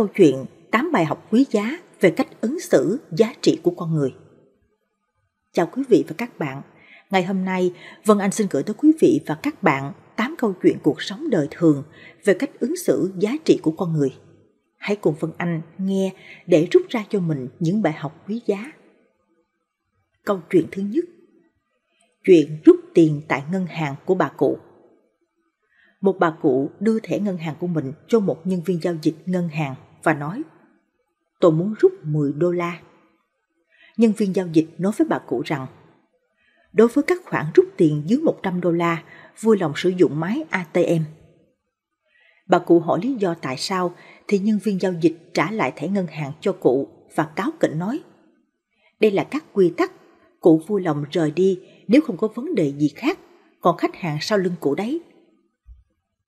câu chuyện 8 bài học quý giá về cách ứng xử giá trị của con người. Chào quý vị và các bạn. Ngày hôm nay, Vân Anh xin gửi tới quý vị và các bạn 8 câu chuyện cuộc sống đời thường về cách ứng xử giá trị của con người. Hãy cùng Vân Anh nghe để rút ra cho mình những bài học quý giá. Câu chuyện thứ nhất Chuyện rút tiền tại ngân hàng của bà cụ Một bà cụ đưa thẻ ngân hàng của mình cho một nhân viên giao dịch ngân hàng – và nói Tôi muốn rút 10 đô la. Nhân viên giao dịch nói với bà cụ rằng Đối với các khoản rút tiền dưới 100 đô la, vui lòng sử dụng máy ATM. Bà cụ hỏi lý do tại sao thì nhân viên giao dịch trả lại thẻ ngân hàng cho cụ và cáo kỉnh nói Đây là các quy tắc, cụ vui lòng rời đi nếu không có vấn đề gì khác, còn khách hàng sau lưng cụ đấy.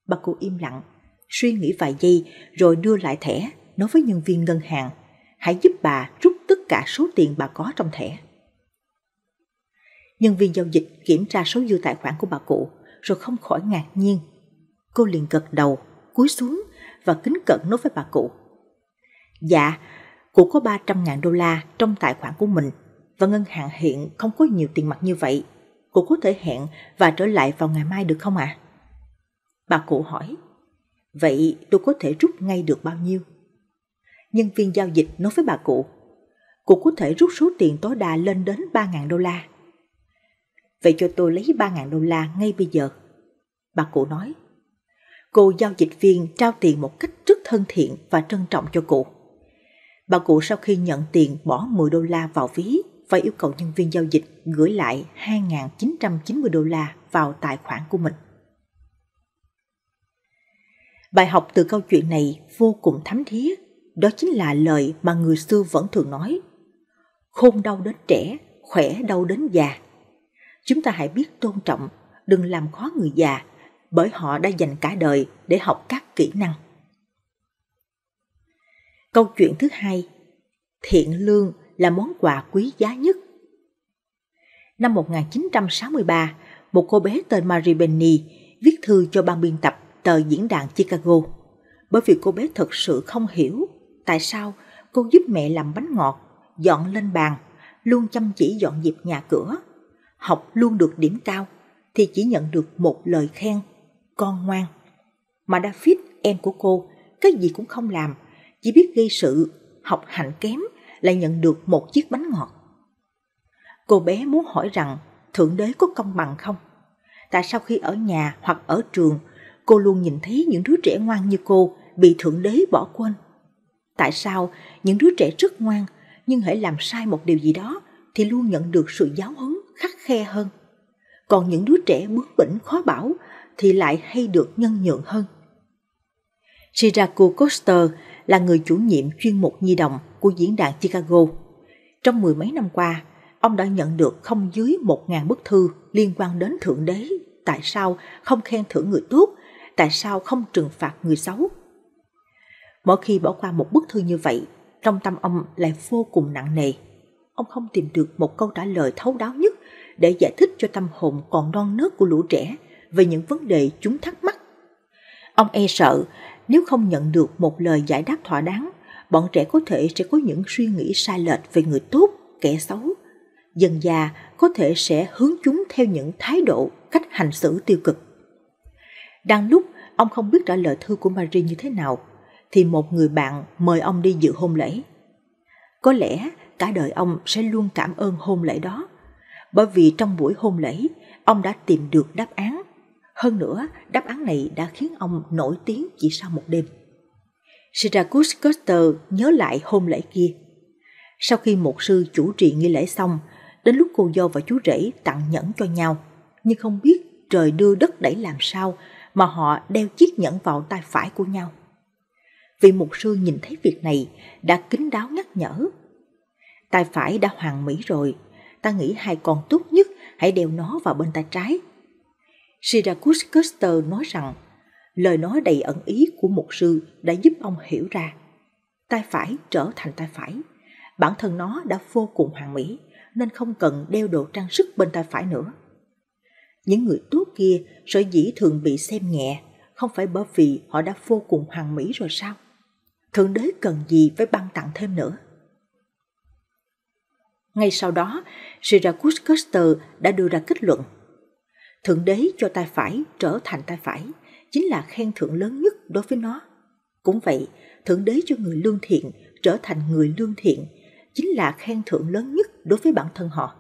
Bà cụ im lặng, suy nghĩ vài giây rồi đưa lại thẻ nói với nhân viên ngân hàng, hãy giúp bà rút tất cả số tiền bà có trong thẻ. Nhân viên giao dịch kiểm tra số dư tài khoản của bà cụ rồi không khỏi ngạc nhiên. Cô liền gật đầu, cúi xuống và kính cẩn nói với bà cụ. Dạ, cụ có 300.000 đô la trong tài khoản của mình và ngân hàng hiện không có nhiều tiền mặt như vậy. Cụ có thể hẹn và trở lại vào ngày mai được không ạ? À? Bà cụ hỏi, vậy tôi có thể rút ngay được bao nhiêu? nhân viên giao dịch nói với bà cụ, cụ có thể rút số tiền tối đa lên đến 3.000 đô la. Vậy cho tôi lấy 3.000 đô la ngay bây giờ. Bà cụ nói, cô giao dịch viên trao tiền một cách rất thân thiện và trân trọng cho cụ. Bà cụ sau khi nhận tiền bỏ 10 đô la vào ví và yêu cầu nhân viên giao dịch gửi lại 2.990 đô la vào tài khoản của mình. Bài học từ câu chuyện này vô cùng thấm thiết đó chính là lời mà người xưa vẫn thường nói. Khôn đau đến trẻ, khỏe đau đến già. Chúng ta hãy biết tôn trọng, đừng làm khó người già, bởi họ đã dành cả đời để học các kỹ năng. Câu chuyện thứ hai, thiện lương là món quà quý giá nhất. Năm 1963, một cô bé tên Marie Benny viết thư cho ban biên tập tờ diễn đàn Chicago bởi vì cô bé thật sự không hiểu tại sao cô giúp mẹ làm bánh ngọt, dọn lên bàn, luôn chăm chỉ dọn dẹp nhà cửa, học luôn được điểm cao thì chỉ nhận được một lời khen, con ngoan. Mà David, em của cô, cái gì cũng không làm, chỉ biết gây sự, học hạnh kém lại nhận được một chiếc bánh ngọt. Cô bé muốn hỏi rằng Thượng Đế có công bằng không? Tại sao khi ở nhà hoặc ở trường, cô luôn nhìn thấy những đứa trẻ ngoan như cô bị Thượng Đế bỏ quên? Tại sao những đứa trẻ rất ngoan nhưng hãy làm sai một điều gì đó thì luôn nhận được sự giáo huấn khắc khe hơn. Còn những đứa trẻ bướng bỉnh khó bảo thì lại hay được nhân nhượng hơn. Shiraku Coster là người chủ nhiệm chuyên mục nhi đồng của diễn đàn Chicago. Trong mười mấy năm qua, ông đã nhận được không dưới một ngàn bức thư liên quan đến Thượng Đế. Tại sao không khen thưởng người tốt? Tại sao không trừng phạt người xấu? Mỗi khi bỏ qua một bức thư như vậy, trong tâm ông lại vô cùng nặng nề. Ông không tìm được một câu trả lời thấu đáo nhất để giải thích cho tâm hồn còn non nớt của lũ trẻ về những vấn đề chúng thắc mắc. Ông e sợ nếu không nhận được một lời giải đáp thỏa đáng, bọn trẻ có thể sẽ có những suy nghĩ sai lệch về người tốt, kẻ xấu. Dần già có thể sẽ hướng chúng theo những thái độ, cách hành xử tiêu cực. Đang lúc ông không biết trả lời thư của Marie như thế nào, thì một người bạn mời ông đi dự hôn lễ. Có lẽ cả đời ông sẽ luôn cảm ơn hôn lễ đó, bởi vì trong buổi hôn lễ, ông đã tìm được đáp án. Hơn nữa, đáp án này đã khiến ông nổi tiếng chỉ sau một đêm. Syracuse Custer nhớ lại hôn lễ kia. Sau khi một sư chủ trì nghi lễ xong, đến lúc cô dâu và chú rể tặng nhẫn cho nhau, nhưng không biết trời đưa đất đẩy làm sao mà họ đeo chiếc nhẫn vào tay phải của nhau. Vị mục sư nhìn thấy việc này đã kính đáo nhắc nhở. Tay phải đã hoàn mỹ rồi, ta nghĩ hai con tốt nhất hãy đeo nó vào bên tay trái. Syracuse Custer nói rằng lời nói đầy ẩn ý của mục sư đã giúp ông hiểu ra. Tay phải trở thành tay phải. Bản thân nó đã vô cùng hoàn mỹ, nên không cần đeo đồ trang sức bên tay phải nữa. Những người tốt kia sở dĩ thường bị xem nhẹ, không phải bởi vì họ đã vô cùng hoàn mỹ rồi sao? Thượng đế cần gì phải ban tặng thêm nữa. Ngay sau đó, Syracuse Custer đã đưa ra kết luận. Thượng đế cho tay phải trở thành tay phải chính là khen thưởng lớn nhất đối với nó. Cũng vậy, thượng đế cho người lương thiện trở thành người lương thiện chính là khen thưởng lớn nhất đối với bản thân họ.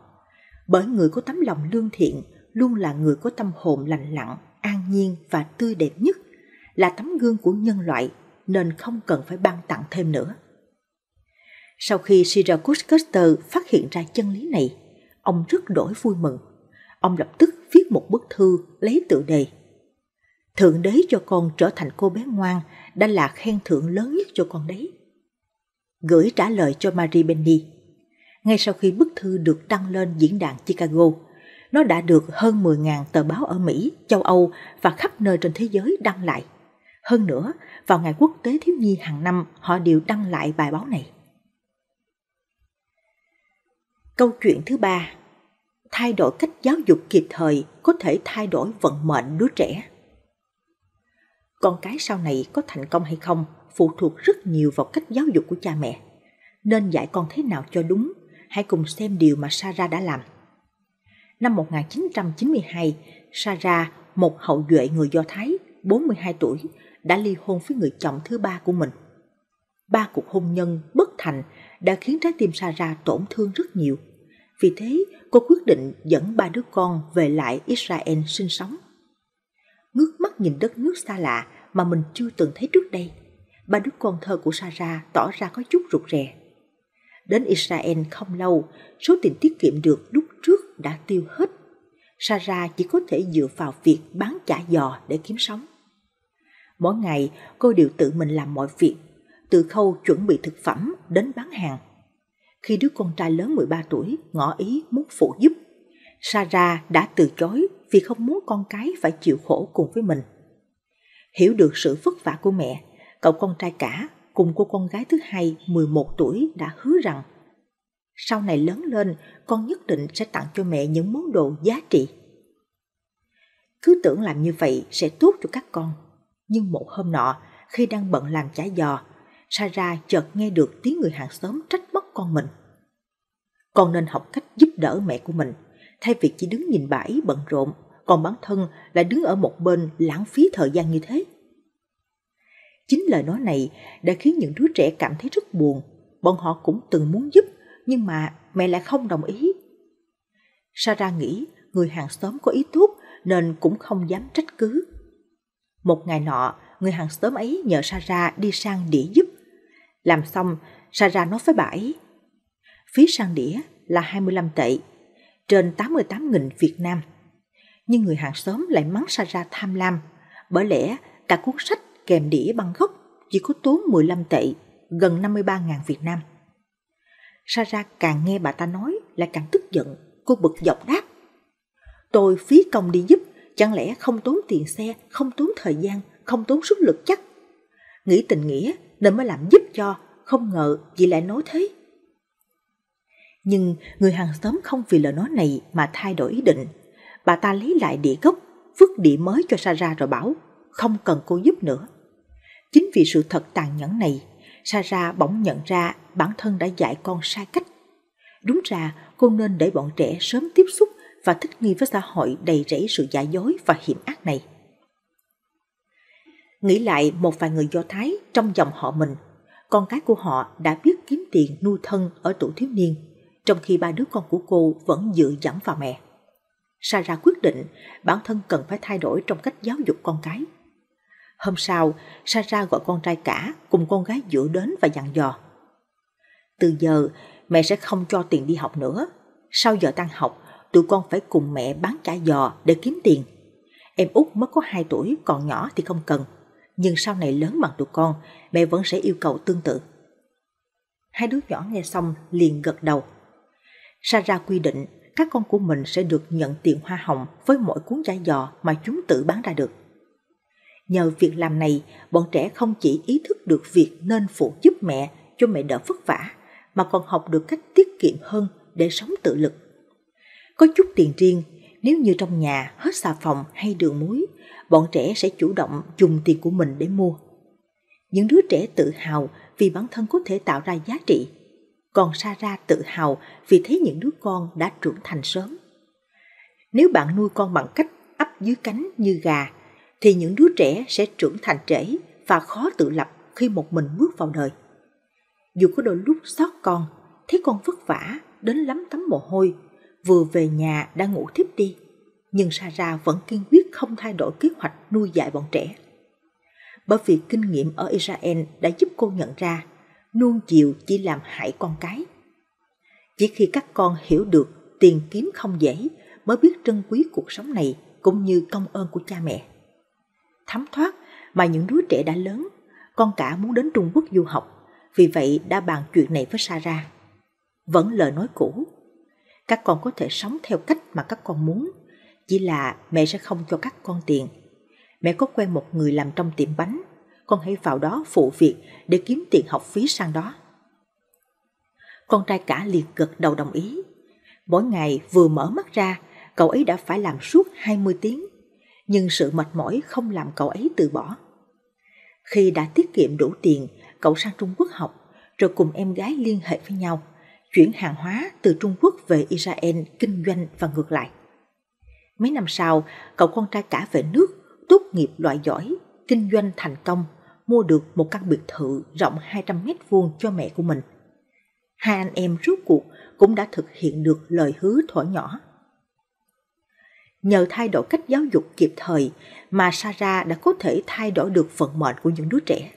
Bởi người có tấm lòng lương thiện luôn là người có tâm hồn lành lặn, an nhiên và tươi đẹp nhất, là tấm gương của nhân loại nên không cần phải ban tặng thêm nữa. Sau khi Sirakus Custer phát hiện ra chân lý này, ông rất đổi vui mừng. Ông lập tức viết một bức thư lấy tự đề Thượng đế cho con trở thành cô bé ngoan đã là khen thưởng lớn nhất cho con đấy. Gửi trả lời cho Marie Benny. Ngay sau khi bức thư được đăng lên diễn đàn Chicago, nó đã được hơn 10.000 tờ báo ở Mỹ, châu Âu và khắp nơi trên thế giới đăng lại. Hơn nữa, vào ngày quốc tế thiếu nhi hàng năm họ đều đăng lại bài báo này. Câu chuyện thứ ba Thay đổi cách giáo dục kịp thời có thể thay đổi vận mệnh đứa trẻ. Con cái sau này có thành công hay không phụ thuộc rất nhiều vào cách giáo dục của cha mẹ. Nên dạy con thế nào cho đúng, hãy cùng xem điều mà Sarah đã làm. Năm 1992, Sarah, một hậu duệ người Do Thái, 42 tuổi, đã ly hôn với người chồng thứ ba của mình. Ba cuộc hôn nhân bất thành đã khiến trái tim Sarah tổn thương rất nhiều. Vì thế, cô quyết định dẫn ba đứa con về lại Israel sinh sống. Ngước mắt nhìn đất nước xa lạ mà mình chưa từng thấy trước đây, ba đứa con thơ của Sarah tỏ ra có chút rụt rè. Đến Israel không lâu, số tiền tiết kiệm được lúc trước đã tiêu hết. Sarah chỉ có thể dựa vào việc bán chả giò để kiếm sống. Mỗi ngày cô đều tự mình làm mọi việc, từ khâu chuẩn bị thực phẩm đến bán hàng. Khi đứa con trai lớn 13 tuổi ngỏ ý muốn phụ giúp, Sarah đã từ chối vì không muốn con cái phải chịu khổ cùng với mình. Hiểu được sự vất vả của mẹ, cậu con trai cả cùng cô con gái thứ hai 11 tuổi đã hứa rằng sau này lớn lên con nhất định sẽ tặng cho mẹ những món đồ giá trị. Cứ tưởng làm như vậy sẽ tốt cho các con, nhưng một hôm nọ, khi đang bận làm chả giò, Sarah chợt nghe được tiếng người hàng xóm trách móc con mình. Con nên học cách giúp đỡ mẹ của mình, thay vì chỉ đứng nhìn bà ấy bận rộn, còn bản thân lại đứng ở một bên lãng phí thời gian như thế. Chính lời nói này đã khiến những đứa trẻ cảm thấy rất buồn. Bọn họ cũng từng muốn giúp, nhưng mà mẹ lại không đồng ý. Sarah nghĩ người hàng xóm có ý tốt nên cũng không dám trách cứ. Một ngày nọ, người hàng xóm ấy nhờ Sara đi sang đĩa giúp. Làm xong, Sara nói với bà ấy. Phí sang đĩa là 25 tệ, trên 88.000 Việt Nam. Nhưng người hàng xóm lại mắng Sara tham lam, bởi lẽ cả cuốn sách kèm đĩa bằng gốc chỉ có tốn 15 tệ, gần 53.000 Việt Nam. Sara càng nghe bà ta nói lại càng tức giận, cô bực dọc đáp. Tôi phí công đi giúp chẳng lẽ không tốn tiền xe, không tốn thời gian, không tốn sức lực chắc. Nghĩ tình nghĩa nên mới làm giúp cho, không ngờ chị lại nói thế. Nhưng người hàng xóm không vì lời nói này mà thay đổi ý định. Bà ta lấy lại địa gốc, vứt địa mới cho Sarah rồi bảo, không cần cô giúp nữa. Chính vì sự thật tàn nhẫn này, Sarah bỗng nhận ra bản thân đã dạy con sai cách. Đúng ra cô nên để bọn trẻ sớm tiếp xúc và thích nghi với xã hội đầy rẫy sự giả dối và hiểm ác này. Nghĩ lại một vài người Do Thái trong dòng họ mình, con cái của họ đã biết kiếm tiền nuôi thân ở tuổi thiếu niên, trong khi ba đứa con của cô vẫn dựa dẫm vào mẹ. Sarah quyết định bản thân cần phải thay đổi trong cách giáo dục con cái. Hôm sau, Sarah gọi con trai cả cùng con gái dựa đến và dặn dò. Từ giờ, mẹ sẽ không cho tiền đi học nữa. Sau giờ tan học, tụi con phải cùng mẹ bán cả giò để kiếm tiền. Em út mới có 2 tuổi, còn nhỏ thì không cần. Nhưng sau này lớn bằng tụi con, mẹ vẫn sẽ yêu cầu tương tự. Hai đứa nhỏ nghe xong liền gật đầu. Sa ra quy định các con của mình sẽ được nhận tiền hoa hồng với mỗi cuốn chả giò mà chúng tự bán ra được. Nhờ việc làm này, bọn trẻ không chỉ ý thức được việc nên phụ giúp mẹ cho mẹ đỡ vất vả, mà còn học được cách tiết kiệm hơn để sống tự lực. Có chút tiền riêng, nếu như trong nhà hết xà phòng hay đường muối, bọn trẻ sẽ chủ động dùng tiền của mình để mua. Những đứa trẻ tự hào vì bản thân có thể tạo ra giá trị, còn Sarah tự hào vì thấy những đứa con đã trưởng thành sớm. Nếu bạn nuôi con bằng cách ấp dưới cánh như gà, thì những đứa trẻ sẽ trưởng thành trễ và khó tự lập khi một mình bước vào đời. Dù có đôi lúc xót con, thấy con vất vả, đến lắm tấm mồ hôi vừa về nhà đã ngủ thiếp đi, nhưng Sarah vẫn kiên quyết không thay đổi kế hoạch nuôi dạy bọn trẻ. Bởi vì kinh nghiệm ở Israel đã giúp cô nhận ra nuông chiều chỉ làm hại con cái. Chỉ khi các con hiểu được tiền kiếm không dễ mới biết trân quý cuộc sống này cũng như công ơn của cha mẹ. Thấm thoát mà những đứa trẻ đã lớn, con cả muốn đến Trung Quốc du học, vì vậy đã bàn chuyện này với Sarah. Vẫn lời nói cũ, các con có thể sống theo cách mà các con muốn chỉ là mẹ sẽ không cho các con tiền mẹ có quen một người làm trong tiệm bánh con hãy vào đó phụ việc để kiếm tiền học phí sang đó con trai cả liền gật đầu đồng ý mỗi ngày vừa mở mắt ra cậu ấy đã phải làm suốt 20 tiếng nhưng sự mệt mỏi không làm cậu ấy từ bỏ khi đã tiết kiệm đủ tiền cậu sang trung quốc học rồi cùng em gái liên hệ với nhau chuyển hàng hóa từ Trung Quốc về Israel kinh doanh và ngược lại. Mấy năm sau, cậu con trai cả về nước, tốt nghiệp loại giỏi, kinh doanh thành công, mua được một căn biệt thự rộng 200 mét vuông cho mẹ của mình. Hai anh em rốt cuộc cũng đã thực hiện được lời hứa thuở nhỏ. Nhờ thay đổi cách giáo dục kịp thời mà Sarah đã có thể thay đổi được vận mệnh của những đứa trẻ.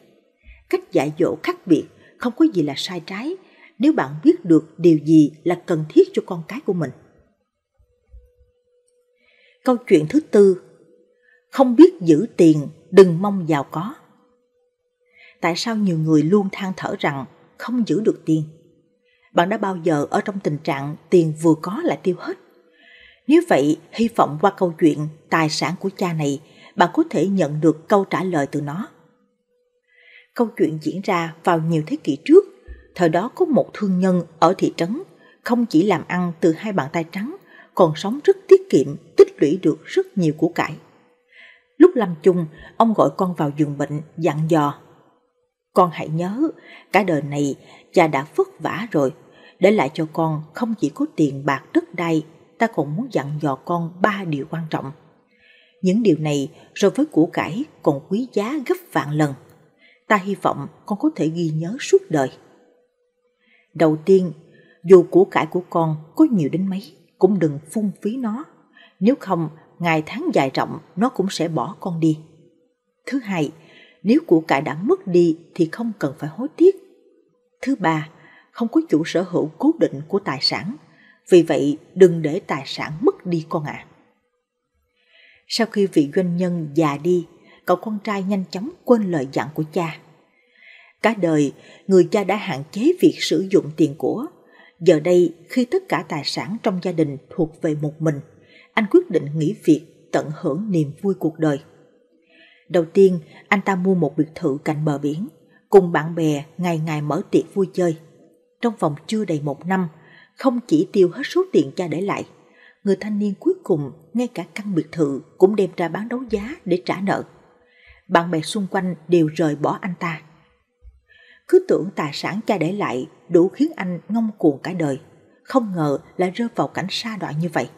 Cách dạy dỗ khác biệt không có gì là sai trái nếu bạn biết được điều gì là cần thiết cho con cái của mình. Câu chuyện thứ tư, không biết giữ tiền, đừng mong giàu có. Tại sao nhiều người luôn than thở rằng không giữ được tiền? Bạn đã bao giờ ở trong tình trạng tiền vừa có lại tiêu hết? Nếu vậy, hy vọng qua câu chuyện tài sản của cha này, bạn có thể nhận được câu trả lời từ nó. Câu chuyện diễn ra vào nhiều thế kỷ trước thời đó có một thương nhân ở thị trấn, không chỉ làm ăn từ hai bàn tay trắng, còn sống rất tiết kiệm, tích lũy được rất nhiều của cải. Lúc lâm chung, ông gọi con vào giường bệnh, dặn dò. Con hãy nhớ, cả đời này cha đã vất vả rồi, để lại cho con không chỉ có tiền bạc đất đai, ta còn muốn dặn dò con ba điều quan trọng. Những điều này so với của cải còn quý giá gấp vạn lần. Ta hy vọng con có thể ghi nhớ suốt đời. Đầu tiên, dù của cải của con có nhiều đến mấy, cũng đừng phung phí nó. Nếu không, ngày tháng dài rộng nó cũng sẽ bỏ con đi. Thứ hai, nếu của cải đã mất đi thì không cần phải hối tiếc. Thứ ba, không có chủ sở hữu cố định của tài sản, vì vậy đừng để tài sản mất đi con ạ. À. Sau khi vị doanh nhân già đi, cậu con trai nhanh chóng quên lời dặn của cha. Cả đời, người cha đã hạn chế việc sử dụng tiền của. Giờ đây, khi tất cả tài sản trong gia đình thuộc về một mình, anh quyết định nghỉ việc tận hưởng niềm vui cuộc đời. Đầu tiên, anh ta mua một biệt thự cạnh bờ biển, cùng bạn bè ngày ngày mở tiệc vui chơi. Trong vòng chưa đầy một năm, không chỉ tiêu hết số tiền cha để lại, người thanh niên cuối cùng ngay cả căn biệt thự cũng đem ra bán đấu giá để trả nợ. Bạn bè xung quanh đều rời bỏ anh ta cứ tưởng tài sản cha để lại đủ khiến anh ngông cuồng cả đời, không ngờ lại rơi vào cảnh sa đọa như vậy.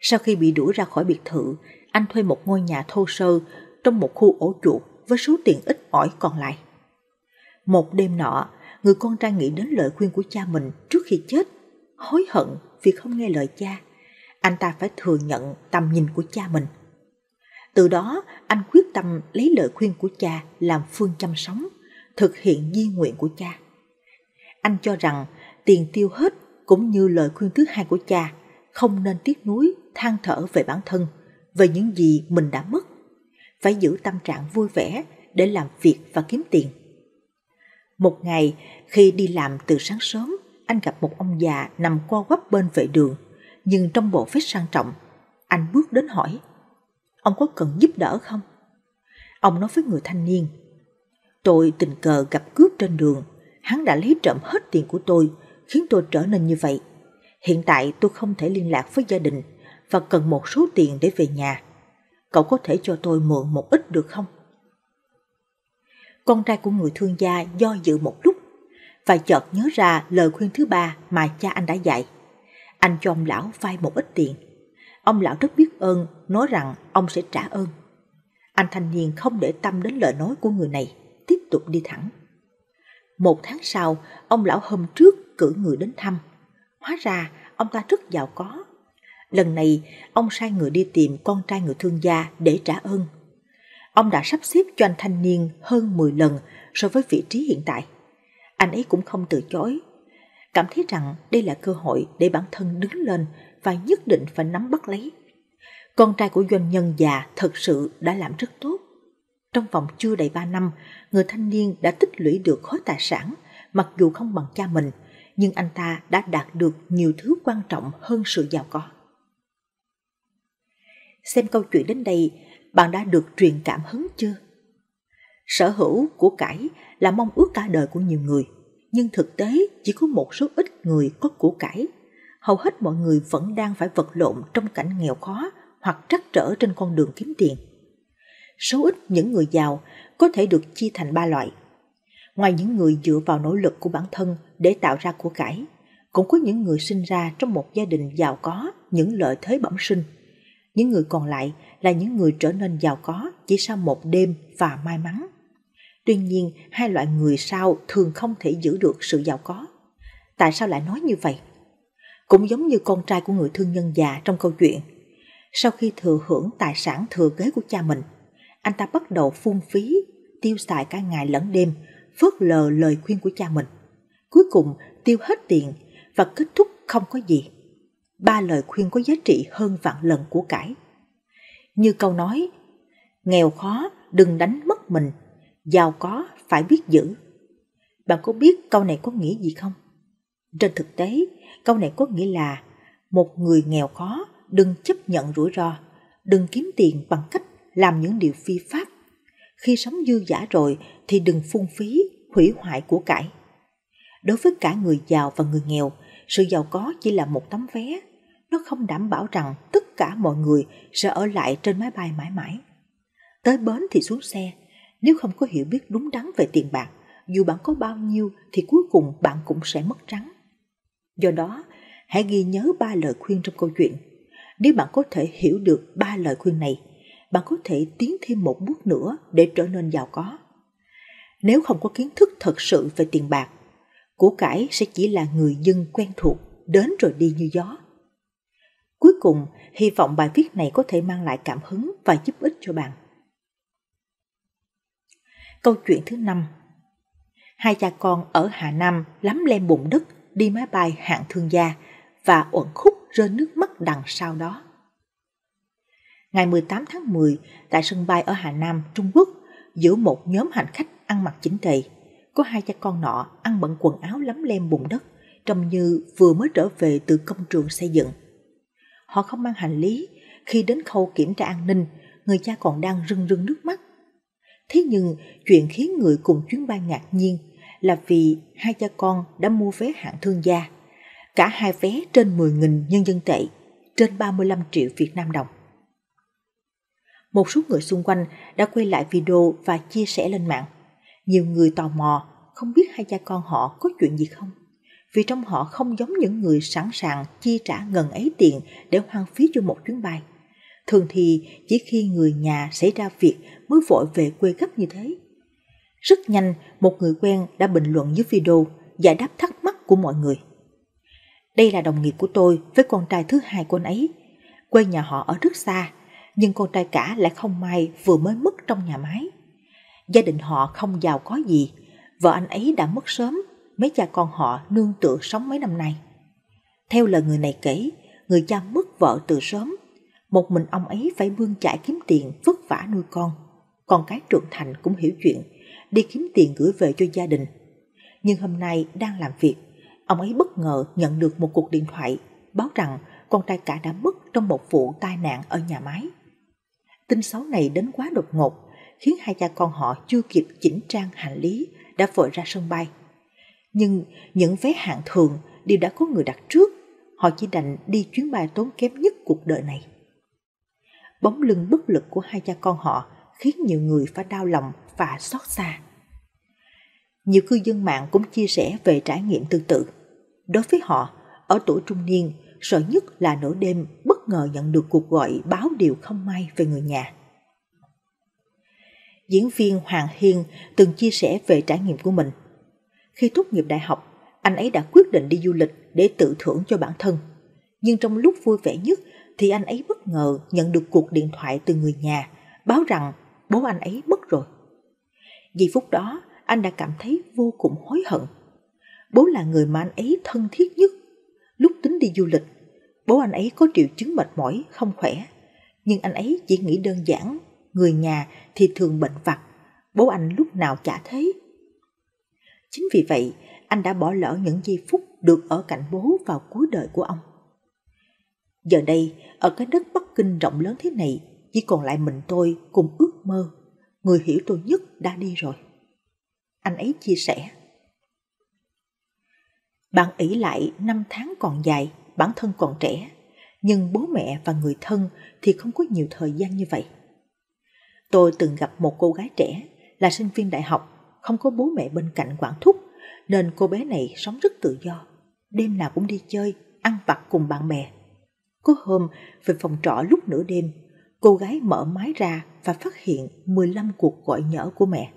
Sau khi bị đuổi ra khỏi biệt thự, anh thuê một ngôi nhà thô sơ trong một khu ổ chuột với số tiền ít ỏi còn lại. Một đêm nọ, người con trai nghĩ đến lời khuyên của cha mình trước khi chết, hối hận vì không nghe lời cha. Anh ta phải thừa nhận tầm nhìn của cha mình. Từ đó, anh quyết tâm lấy lời khuyên của cha làm phương châm sống thực hiện di nguyện của cha. Anh cho rằng tiền tiêu hết cũng như lời khuyên thứ hai của cha, không nên tiếc nuối, than thở về bản thân, về những gì mình đã mất. Phải giữ tâm trạng vui vẻ để làm việc và kiếm tiền. Một ngày, khi đi làm từ sáng sớm, anh gặp một ông già nằm co quắp bên vệ đường, nhưng trong bộ vest sang trọng. Anh bước đến hỏi, ông có cần giúp đỡ không? Ông nói với người thanh niên, Tôi tình cờ gặp cướp trên đường, hắn đã lấy trộm hết tiền của tôi, khiến tôi trở nên như vậy. Hiện tại tôi không thể liên lạc với gia đình và cần một số tiền để về nhà. Cậu có thể cho tôi mượn một ít được không? Con trai của người thương gia do dự một lúc và chợt nhớ ra lời khuyên thứ ba mà cha anh đã dạy. Anh cho ông lão vay một ít tiền. Ông lão rất biết ơn, nói rằng ông sẽ trả ơn. Anh thanh niên không để tâm đến lời nói của người này tiếp tục đi thẳng. Một tháng sau, ông lão hôm trước cử người đến thăm. Hóa ra, ông ta rất giàu có. Lần này, ông sai người đi tìm con trai người thương gia để trả ơn. Ông đã sắp xếp cho anh thanh niên hơn 10 lần so với vị trí hiện tại. Anh ấy cũng không từ chối. Cảm thấy rằng đây là cơ hội để bản thân đứng lên và nhất định phải nắm bắt lấy. Con trai của doanh nhân già thật sự đã làm rất tốt trong vòng chưa đầy 3 năm, người thanh niên đã tích lũy được khối tài sản, mặc dù không bằng cha mình, nhưng anh ta đã đạt được nhiều thứ quan trọng hơn sự giàu có. Xem câu chuyện đến đây, bạn đã được truyền cảm hứng chưa? Sở hữu của cải là mong ước cả đời của nhiều người, nhưng thực tế chỉ có một số ít người có của cải. Hầu hết mọi người vẫn đang phải vật lộn trong cảnh nghèo khó hoặc trắc trở trên con đường kiếm tiền số ít những người giàu có thể được chia thành ba loại. Ngoài những người dựa vào nỗ lực của bản thân để tạo ra của cải, cũng có những người sinh ra trong một gia đình giàu có những lợi thế bẩm sinh. Những người còn lại là những người trở nên giàu có chỉ sau một đêm và may mắn. Tuy nhiên, hai loại người sau thường không thể giữ được sự giàu có. Tại sao lại nói như vậy? Cũng giống như con trai của người thương nhân già trong câu chuyện. Sau khi thừa hưởng tài sản thừa kế của cha mình, anh ta bắt đầu phung phí, tiêu xài cả ngày lẫn đêm, phớt lờ lời khuyên của cha mình. Cuối cùng tiêu hết tiền và kết thúc không có gì. Ba lời khuyên có giá trị hơn vạn lần của cải. Như câu nói, nghèo khó đừng đánh mất mình, giàu có phải biết giữ. Bạn có biết câu này có nghĩa gì không? Trên thực tế, câu này có nghĩa là một người nghèo khó đừng chấp nhận rủi ro, đừng kiếm tiền bằng cách làm những điều phi pháp. Khi sống dư giả rồi thì đừng phung phí, hủy hoại của cải. Đối với cả người giàu và người nghèo, sự giàu có chỉ là một tấm vé. Nó không đảm bảo rằng tất cả mọi người sẽ ở lại trên máy bay mãi mãi. Tới bến thì xuống xe, nếu không có hiểu biết đúng đắn về tiền bạc, dù bạn có bao nhiêu thì cuối cùng bạn cũng sẽ mất trắng. Do đó, hãy ghi nhớ ba lời khuyên trong câu chuyện. Nếu bạn có thể hiểu được ba lời khuyên này, bạn có thể tiến thêm một bước nữa để trở nên giàu có. Nếu không có kiến thức thật sự về tiền bạc, của cải sẽ chỉ là người dân quen thuộc, đến rồi đi như gió. Cuối cùng, hy vọng bài viết này có thể mang lại cảm hứng và giúp ích cho bạn. Câu chuyện thứ năm Hai cha con ở Hà Nam lắm lem bụng đất, đi máy bay hạng thương gia và uẩn khúc rơi nước mắt đằng sau đó ngày 18 tháng 10 tại sân bay ở Hà Nam, Trung Quốc giữa một nhóm hành khách ăn mặc chỉnh tề. Có hai cha con nọ ăn bận quần áo lấm lem bùn đất, trông như vừa mới trở về từ công trường xây dựng. Họ không mang hành lý, khi đến khâu kiểm tra an ninh, người cha còn đang rưng rưng nước mắt. Thế nhưng, chuyện khiến người cùng chuyến bay ngạc nhiên là vì hai cha con đã mua vé hạng thương gia. Cả hai vé trên 10.000 nhân dân tệ, trên 35 triệu Việt Nam đồng một số người xung quanh đã quay lại video và chia sẻ lên mạng. Nhiều người tò mò, không biết hai cha con họ có chuyện gì không? Vì trong họ không giống những người sẵn sàng chi trả ngần ấy tiền để hoang phí cho một chuyến bay. Thường thì chỉ khi người nhà xảy ra việc mới vội về quê gấp như thế. Rất nhanh, một người quen đã bình luận dưới video giải đáp thắc mắc của mọi người. Đây là đồng nghiệp của tôi với con trai thứ hai của anh ấy. Quê nhà họ ở rất xa, nhưng con trai cả lại không may vừa mới mất trong nhà máy. Gia đình họ không giàu có gì, vợ anh ấy đã mất sớm, mấy cha con họ nương tựa sống mấy năm nay. Theo lời người này kể, người cha mất vợ từ sớm, một mình ông ấy phải bươn chải kiếm tiền vất vả nuôi con. Con cái trưởng thành cũng hiểu chuyện, đi kiếm tiền gửi về cho gia đình. Nhưng hôm nay đang làm việc, ông ấy bất ngờ nhận được một cuộc điện thoại báo rằng con trai cả đã mất trong một vụ tai nạn ở nhà máy tin xấu này đến quá đột ngột, khiến hai cha con họ chưa kịp chỉnh trang hành lý đã vội ra sân bay. Nhưng những vé hạng thường đều đã có người đặt trước, họ chỉ đành đi chuyến bay tốn kém nhất cuộc đời này. Bóng lưng bất lực của hai cha con họ khiến nhiều người phải đau lòng và xót xa. Nhiều cư dân mạng cũng chia sẻ về trải nghiệm tương tự. Đối với họ, ở tuổi trung niên, sợ nhất là nửa đêm bất ngờ nhận được cuộc gọi báo điều không may về người nhà. Diễn viên Hoàng Hiên từng chia sẻ về trải nghiệm của mình. Khi tốt nghiệp đại học, anh ấy đã quyết định đi du lịch để tự thưởng cho bản thân. Nhưng trong lúc vui vẻ nhất thì anh ấy bất ngờ nhận được cuộc điện thoại từ người nhà báo rằng bố anh ấy mất rồi. Giây phút đó, anh đã cảm thấy vô cùng hối hận. Bố là người mà anh ấy thân thiết nhất lúc tính đi du lịch, bố anh ấy có triệu chứng mệt mỏi, không khỏe. Nhưng anh ấy chỉ nghĩ đơn giản, người nhà thì thường bệnh vặt, bố anh lúc nào chả thế. Chính vì vậy, anh đã bỏ lỡ những giây phút được ở cạnh bố vào cuối đời của ông. Giờ đây, ở cái đất Bắc Kinh rộng lớn thế này, chỉ còn lại mình tôi cùng ước mơ. Người hiểu tôi nhất đã đi rồi. Anh ấy chia sẻ. Bạn ỷ lại năm tháng còn dài, bản thân còn trẻ, nhưng bố mẹ và người thân thì không có nhiều thời gian như vậy. Tôi từng gặp một cô gái trẻ là sinh viên đại học, không có bố mẹ bên cạnh quản thúc, nên cô bé này sống rất tự do. Đêm nào cũng đi chơi, ăn vặt cùng bạn bè. Có hôm, về phòng trọ lúc nửa đêm, cô gái mở máy ra và phát hiện 15 cuộc gọi nhỡ của mẹ.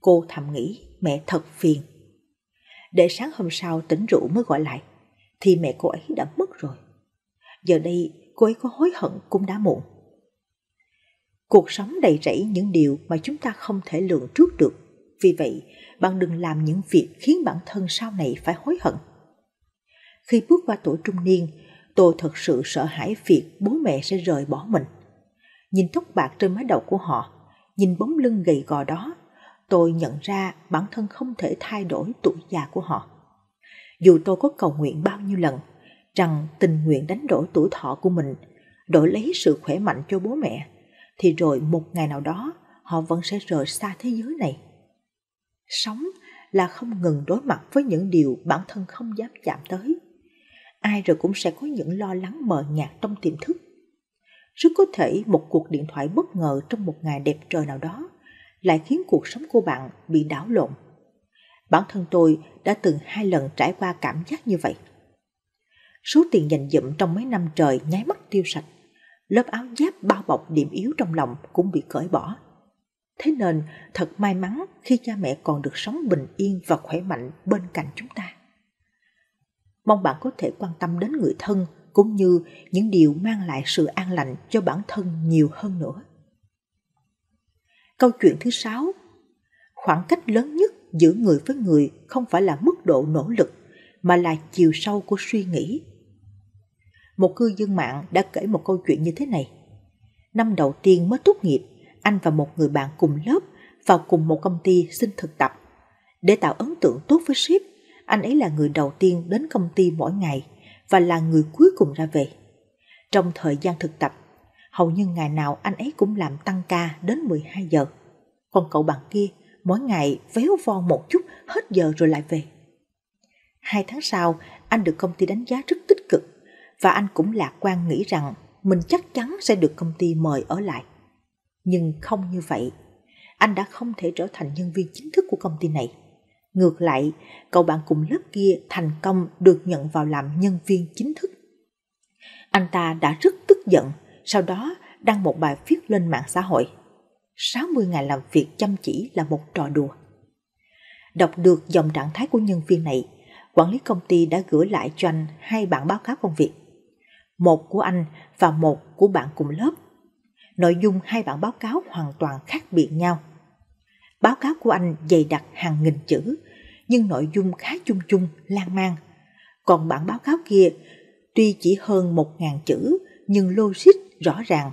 Cô thầm nghĩ mẹ thật phiền để sáng hôm sau tỉnh rượu mới gọi lại, thì mẹ cô ấy đã mất rồi. Giờ đây cô ấy có hối hận cũng đã muộn. Cuộc sống đầy rẫy những điều mà chúng ta không thể lường trước được. Vì vậy, bạn đừng làm những việc khiến bản thân sau này phải hối hận. Khi bước qua tuổi trung niên, tôi thật sự sợ hãi việc bố mẹ sẽ rời bỏ mình. Nhìn tóc bạc trên mái đầu của họ, nhìn bóng lưng gầy gò đó tôi nhận ra bản thân không thể thay đổi tuổi già của họ. Dù tôi có cầu nguyện bao nhiêu lần rằng tình nguyện đánh đổi tuổi thọ của mình, đổi lấy sự khỏe mạnh cho bố mẹ, thì rồi một ngày nào đó họ vẫn sẽ rời xa thế giới này. Sống là không ngừng đối mặt với những điều bản thân không dám chạm tới. Ai rồi cũng sẽ có những lo lắng mờ nhạt trong tiềm thức. Rất có thể một cuộc điện thoại bất ngờ trong một ngày đẹp trời nào đó lại khiến cuộc sống của bạn bị đảo lộn. Bản thân tôi đã từng hai lần trải qua cảm giác như vậy. Số tiền dành dụm trong mấy năm trời nháy mắt tiêu sạch, lớp áo giáp bao bọc điểm yếu trong lòng cũng bị cởi bỏ. Thế nên thật may mắn khi cha mẹ còn được sống bình yên và khỏe mạnh bên cạnh chúng ta. Mong bạn có thể quan tâm đến người thân cũng như những điều mang lại sự an lành cho bản thân nhiều hơn nữa. Câu chuyện thứ sáu, khoảng cách lớn nhất giữa người với người không phải là mức độ nỗ lực mà là chiều sâu của suy nghĩ. Một cư dân mạng đã kể một câu chuyện như thế này. Năm đầu tiên mới tốt nghiệp, anh và một người bạn cùng lớp vào cùng một công ty xin thực tập. Để tạo ấn tượng tốt với ship, anh ấy là người đầu tiên đến công ty mỗi ngày và là người cuối cùng ra về. Trong thời gian thực tập, Hầu như ngày nào anh ấy cũng làm tăng ca đến 12 giờ. Còn cậu bạn kia mỗi ngày véo von một chút hết giờ rồi lại về. Hai tháng sau, anh được công ty đánh giá rất tích cực và anh cũng lạc quan nghĩ rằng mình chắc chắn sẽ được công ty mời ở lại. Nhưng không như vậy, anh đã không thể trở thành nhân viên chính thức của công ty này. Ngược lại, cậu bạn cùng lớp kia thành công được nhận vào làm nhân viên chính thức. Anh ta đã rất tức giận sau đó đăng một bài viết lên mạng xã hội. 60 ngày làm việc chăm chỉ là một trò đùa. Đọc được dòng trạng thái của nhân viên này, quản lý công ty đã gửi lại cho anh hai bản báo cáo công việc. Một của anh và một của bạn cùng lớp. Nội dung hai bản báo cáo hoàn toàn khác biệt nhau. Báo cáo của anh dày đặc hàng nghìn chữ, nhưng nội dung khá chung chung, lan man. Còn bản báo cáo kia, tuy chỉ hơn một ngàn chữ, nhưng logic rõ ràng,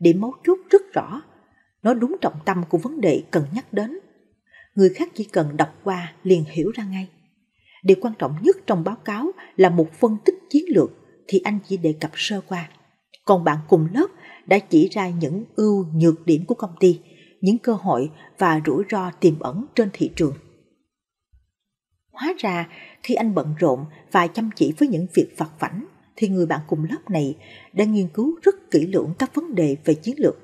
điểm mấu chốt rất rõ. Nó đúng trọng tâm của vấn đề cần nhắc đến. Người khác chỉ cần đọc qua liền hiểu ra ngay. Điều quan trọng nhất trong báo cáo là một phân tích chiến lược thì anh chỉ đề cập sơ qua. Còn bạn cùng lớp đã chỉ ra những ưu nhược điểm của công ty, những cơ hội và rủi ro tiềm ẩn trên thị trường. Hóa ra, khi anh bận rộn và chăm chỉ với những việc vặt vảnh, thì người bạn cùng lớp này đã nghiên cứu rất kỹ lưỡng các vấn đề về chiến lược.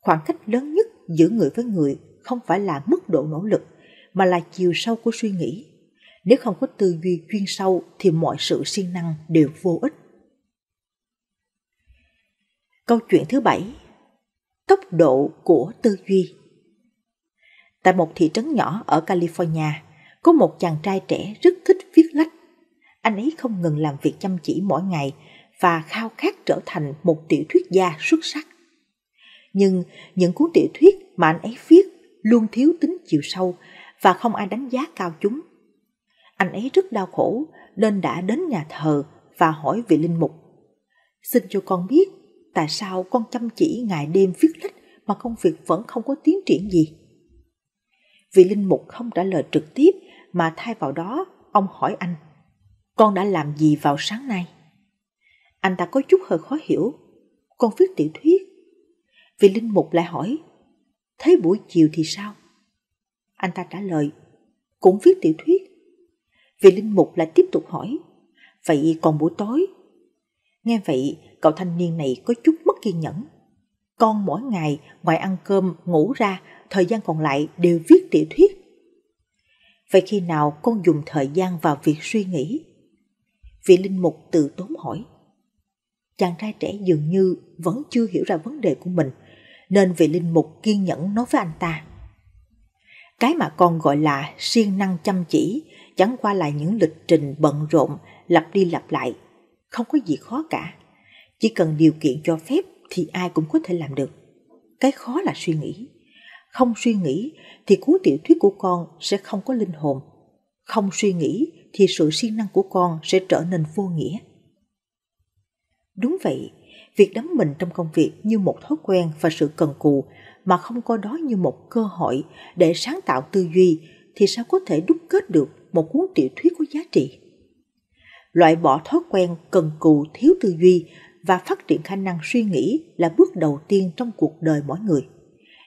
Khoảng cách lớn nhất giữa người với người không phải là mức độ nỗ lực mà là chiều sâu của suy nghĩ. Nếu không có tư duy chuyên sâu thì mọi sự siêng năng đều vô ích. Câu chuyện thứ bảy Tốc độ của tư duy Tại một thị trấn nhỏ ở California, có một chàng trai trẻ rất thích viết lách anh ấy không ngừng làm việc chăm chỉ mỗi ngày và khao khát trở thành một tiểu thuyết gia xuất sắc. Nhưng những cuốn tiểu thuyết mà anh ấy viết luôn thiếu tính chiều sâu và không ai đánh giá cao chúng. Anh ấy rất đau khổ nên đã đến nhà thờ và hỏi vị linh mục. Xin cho con biết tại sao con chăm chỉ ngày đêm viết lách mà công việc vẫn không có tiến triển gì. Vị linh mục không trả lời trực tiếp mà thay vào đó ông hỏi anh con đã làm gì vào sáng nay? Anh ta có chút hơi khó hiểu. Con viết tiểu thuyết. Vì Linh Mục lại hỏi, thế buổi chiều thì sao? Anh ta trả lời, cũng viết tiểu thuyết. Vì Linh Mục lại tiếp tục hỏi, vậy còn buổi tối? Nghe vậy, cậu thanh niên này có chút mất kiên nhẫn. Con mỗi ngày ngoài ăn cơm, ngủ ra, thời gian còn lại đều viết tiểu thuyết. Vậy khi nào con dùng thời gian vào việc suy nghĩ? vị linh mục từ tốn hỏi. Chàng trai trẻ dường như vẫn chưa hiểu ra vấn đề của mình, nên vị linh mục kiên nhẫn nói với anh ta. Cái mà con gọi là siêng năng chăm chỉ, chẳng qua là những lịch trình bận rộn, lặp đi lặp lại, không có gì khó cả. Chỉ cần điều kiện cho phép thì ai cũng có thể làm được. Cái khó là suy nghĩ. Không suy nghĩ thì cuốn tiểu thuyết của con sẽ không có linh hồn không suy nghĩ thì sự siêng năng của con sẽ trở nên vô nghĩa. Đúng vậy, việc đắm mình trong công việc như một thói quen và sự cần cù mà không coi đó như một cơ hội để sáng tạo tư duy thì sao có thể đúc kết được một cuốn tiểu thuyết có giá trị. Loại bỏ thói quen cần cù thiếu tư duy và phát triển khả năng suy nghĩ là bước đầu tiên trong cuộc đời mỗi người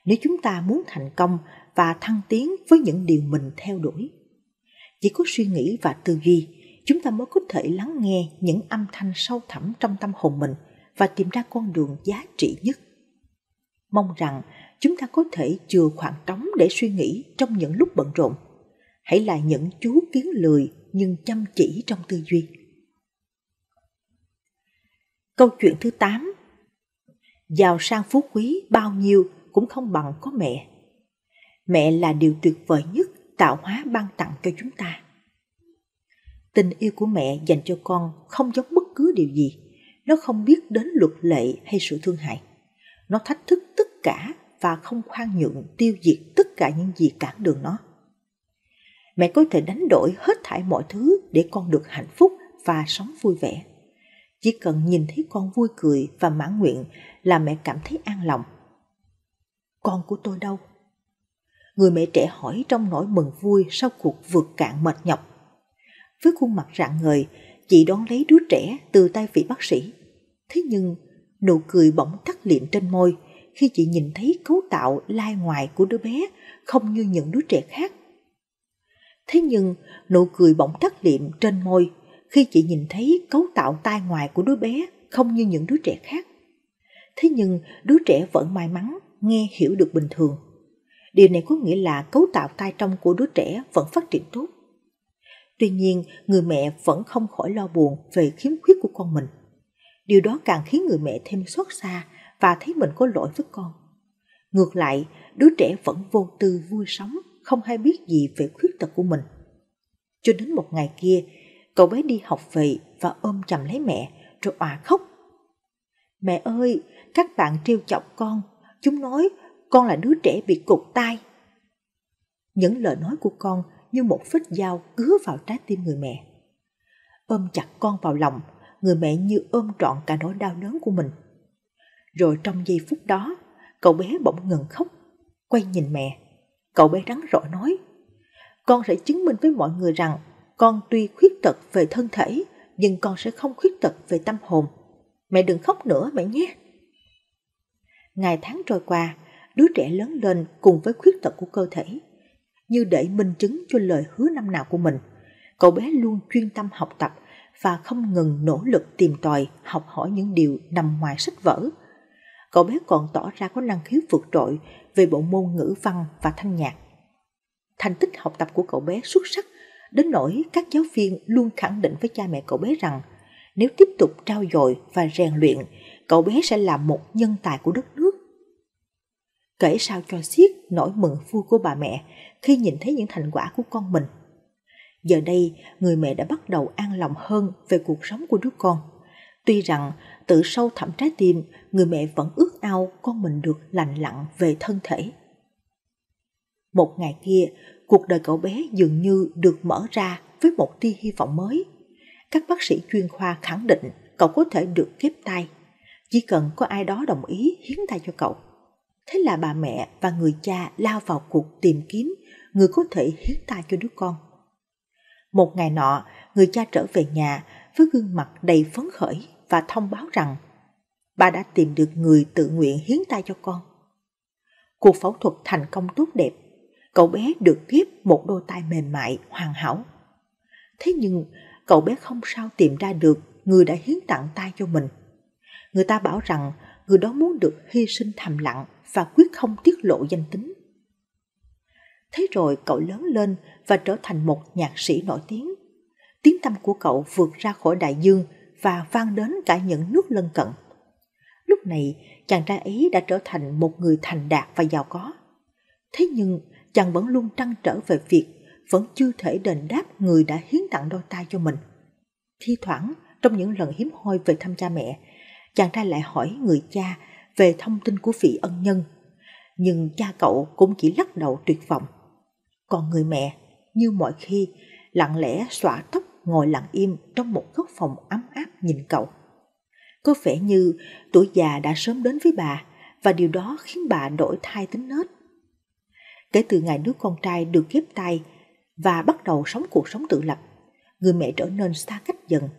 nếu chúng ta muốn thành công và thăng tiến với những điều mình theo đuổi chỉ có suy nghĩ và tư duy chúng ta mới có thể lắng nghe những âm thanh sâu thẳm trong tâm hồn mình và tìm ra con đường giá trị nhất mong rằng chúng ta có thể chừa khoảng trống để suy nghĩ trong những lúc bận rộn hãy là những chú kiến lười nhưng chăm chỉ trong tư duy câu chuyện thứ 8 giàu sang phú quý bao nhiêu cũng không bằng có mẹ mẹ là điều tuyệt vời nhất tạo hóa ban tặng cho chúng ta. Tình yêu của mẹ dành cho con không giống bất cứ điều gì. Nó không biết đến luật lệ hay sự thương hại. Nó thách thức tất cả và không khoan nhượng tiêu diệt tất cả những gì cản đường nó. Mẹ có thể đánh đổi hết thảy mọi thứ để con được hạnh phúc và sống vui vẻ. Chỉ cần nhìn thấy con vui cười và mãn nguyện là mẹ cảm thấy an lòng. Con của tôi đâu? người mẹ trẻ hỏi trong nỗi mừng vui sau cuộc vượt cạn mệt nhọc. Với khuôn mặt rạng ngời, chị đón lấy đứa trẻ từ tay vị bác sĩ. Thế nhưng, nụ cười bỗng tắt liệm trên môi khi chị nhìn thấy cấu tạo lai ngoài của đứa bé không như những đứa trẻ khác. Thế nhưng, nụ cười bỗng tắt liệm trên môi khi chị nhìn thấy cấu tạo tai ngoài của đứa bé không như những đứa trẻ khác. Thế nhưng, đứa trẻ vẫn may mắn nghe hiểu được bình thường Điều này có nghĩa là cấu tạo tai trong của đứa trẻ vẫn phát triển tốt. Tuy nhiên, người mẹ vẫn không khỏi lo buồn về khiếm khuyết của con mình. Điều đó càng khiến người mẹ thêm xót xa và thấy mình có lỗi với con. Ngược lại, đứa trẻ vẫn vô tư vui sống, không hay biết gì về khuyết tật của mình. Cho đến một ngày kia, cậu bé đi học về và ôm chầm lấy mẹ, rồi òa khóc. Mẹ ơi, các bạn trêu chọc con, chúng nói con là đứa trẻ bị cụt tai. Những lời nói của con như một vết dao cứa vào trái tim người mẹ. Ôm chặt con vào lòng, người mẹ như ôm trọn cả nỗi đau đớn của mình. Rồi trong giây phút đó, cậu bé bỗng ngừng khóc, quay nhìn mẹ. Cậu bé rắn rỏi nói, con sẽ chứng minh với mọi người rằng con tuy khuyết tật về thân thể, nhưng con sẽ không khuyết tật về tâm hồn. Mẹ đừng khóc nữa mẹ nhé. Ngày tháng trôi qua, đứa trẻ lớn lên cùng với khuyết tật của cơ thể. Như để minh chứng cho lời hứa năm nào của mình, cậu bé luôn chuyên tâm học tập và không ngừng nỗ lực tìm tòi học hỏi những điều nằm ngoài sách vở. Cậu bé còn tỏ ra có năng khiếu vượt trội về bộ môn ngữ văn và thanh nhạc. Thành tích học tập của cậu bé xuất sắc đến nỗi các giáo viên luôn khẳng định với cha mẹ cậu bé rằng nếu tiếp tục trao dồi và rèn luyện, cậu bé sẽ là một nhân tài của đất nước kể sao cho xiết nỗi mừng vui của bà mẹ khi nhìn thấy những thành quả của con mình. Giờ đây, người mẹ đã bắt đầu an lòng hơn về cuộc sống của đứa con. Tuy rằng, tự sâu thẳm trái tim, người mẹ vẫn ước ao con mình được lành lặn về thân thể. Một ngày kia, cuộc đời cậu bé dường như được mở ra với một tia hy vọng mới. Các bác sĩ chuyên khoa khẳng định cậu có thể được ghép tay. Chỉ cần có ai đó đồng ý hiến tay cho cậu Thế là bà mẹ và người cha lao vào cuộc tìm kiếm người có thể hiến ta cho đứa con. Một ngày nọ, người cha trở về nhà với gương mặt đầy phấn khởi và thông báo rằng bà đã tìm được người tự nguyện hiến ta cho con. Cuộc phẫu thuật thành công tốt đẹp, cậu bé được ghép một đôi tay mềm mại hoàn hảo. Thế nhưng cậu bé không sao tìm ra được người đã hiến tặng tay cho mình. Người ta bảo rằng người đó muốn được hy sinh thầm lặng và quyết không tiết lộ danh tính. Thế rồi cậu lớn lên và trở thành một nhạc sĩ nổi tiếng. Tiếng tăm của cậu vượt ra khỏi đại dương và vang đến cả những nước lân cận. Lúc này, chàng trai ấy đã trở thành một người thành đạt và giàu có. Thế nhưng, chàng vẫn luôn trăn trở về việc vẫn chưa thể đền đáp người đã hiến tặng đôi tay cho mình. Thi thoảng, trong những lần hiếm hoi về thăm cha mẹ, chàng trai lại hỏi người cha về thông tin của vị ân nhân. Nhưng cha cậu cũng chỉ lắc đầu tuyệt vọng. Còn người mẹ, như mọi khi, lặng lẽ xõa tóc ngồi lặng im trong một góc phòng ấm áp nhìn cậu. Có vẻ như tuổi già đã sớm đến với bà và điều đó khiến bà đổi thai tính nết. Kể từ ngày đứa con trai được ghép tay và bắt đầu sống cuộc sống tự lập, người mẹ trở nên xa cách dần.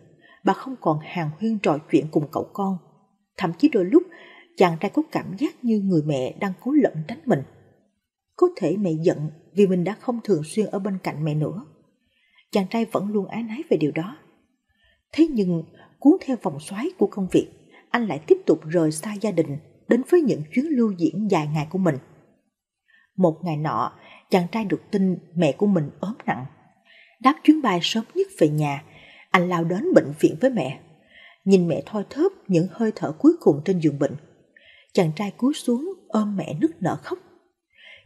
Bà không còn hàng huyên trò chuyện cùng cậu con. Thậm chí đôi lúc chàng trai có cảm giác như người mẹ đang cố lẩn tránh mình. Có thể mẹ giận vì mình đã không thường xuyên ở bên cạnh mẹ nữa. Chàng trai vẫn luôn ái nái về điều đó. Thế nhưng cuốn theo vòng xoáy của công việc, anh lại tiếp tục rời xa gia đình đến với những chuyến lưu diễn dài ngày của mình. Một ngày nọ, chàng trai được tin mẹ của mình ốm nặng. Đáp chuyến bay sớm nhất về nhà, anh lao đến bệnh viện với mẹ. Nhìn mẹ thoi thóp những hơi thở cuối cùng trên giường bệnh, Chàng trai cúi xuống ôm mẹ nức nở khóc.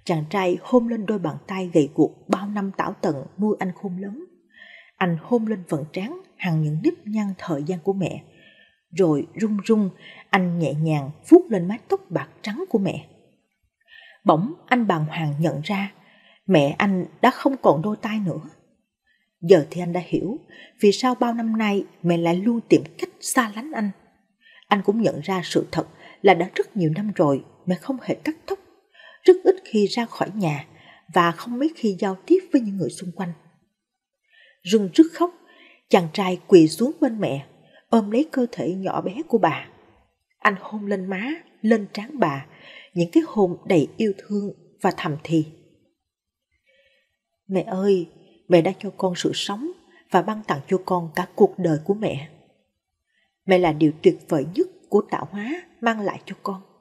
Chàng trai hôn lên đôi bàn tay gầy guộc bao năm tảo tận nuôi anh khôn lớn. Anh hôn lên vận trán hàng những nếp nhăn thời gian của mẹ. Rồi rung rung, anh nhẹ nhàng vuốt lên mái tóc bạc trắng của mẹ. Bỗng anh bàng hoàng nhận ra mẹ anh đã không còn đôi tay nữa. Giờ thì anh đã hiểu vì sao bao năm nay mẹ lại luôn tìm cách xa lánh anh. Anh cũng nhận ra sự thật là đã rất nhiều năm rồi mẹ không hề cắt tóc, rất ít khi ra khỏi nhà và không mấy khi giao tiếp với những người xung quanh. Rưng rứt khóc, chàng trai quỳ xuống bên mẹ, ôm lấy cơ thể nhỏ bé của bà. Anh hôn lên má, lên trán bà, những cái hôn đầy yêu thương và thầm thì. Mẹ ơi, mẹ đã cho con sự sống và ban tặng cho con cả cuộc đời của mẹ. Mẹ là điều tuyệt vời nhất của tạo hóa mang lại cho con